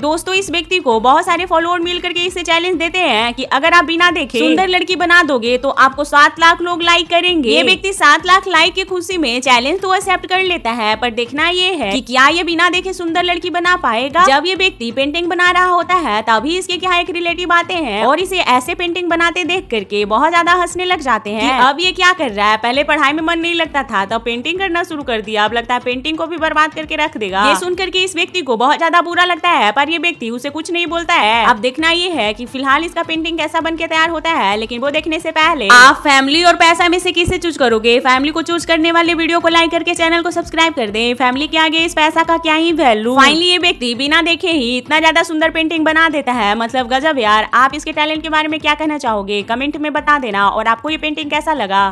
दोस्तों इस व्यक्ति को बहुत सारे फॉलोअर मिल करके इसे चैलेंज देते हैं कि अगर आप बिना देखे सुंदर लड़की बना दोगे तो आपको सात लाख लोग लाइक करेंगे ये व्यक्ति सात लाख लाइक की खुशी में चैलेंज तो एक्सेप्ट कर लेता है पर देखना ये है कि क्या ये बिना देखे सुंदर लड़की बना पाएगा जब ये व्यक्ति पेंटिंग बना रहा होता है तभी इसके क्या एक रिलेटिव आते हैं और इसे ऐसे पेंटिंग बनाते देख करके बहुत ज्यादा हंसने लग जाते हैं अब ये क्या कर रहा है पहले पढ़ाई में मन नहीं लगता था तब पेंटिंग करना शुरू कर दिया अब लगता है पेंटिंग को भी बर्बाद करके रख देगा ये सुन करके इस व्यक्ति को बहुत ज्यादा बुरा लगता है पर पर ये व्यक्ति उसे कुछ नहीं बोलता है अब देखना ये है की फिलहाल इसका पेंटिंग कैसा बन के तैयार होता है लेकिन वो देखने से पहले आप फैमिली और पैसा में से किसे चूज करोगे फैमिली को चूज करने वाले वीडियो को लाइक करके चैनल को सब्सक्राइब कर दे फैमिली के आगे इस पैसा का क्या ही वैल्यू फाइनली ये व्यक्ति बिना देखे ही इतना ज्यादा सुंदर पेंटिंग बना देता है मतलब गजब यार आप इसके टैलेंट के बारे में क्या कहना चाहोगे कमेंट में बता देना और आपको ये पेंटिंग कैसा लगा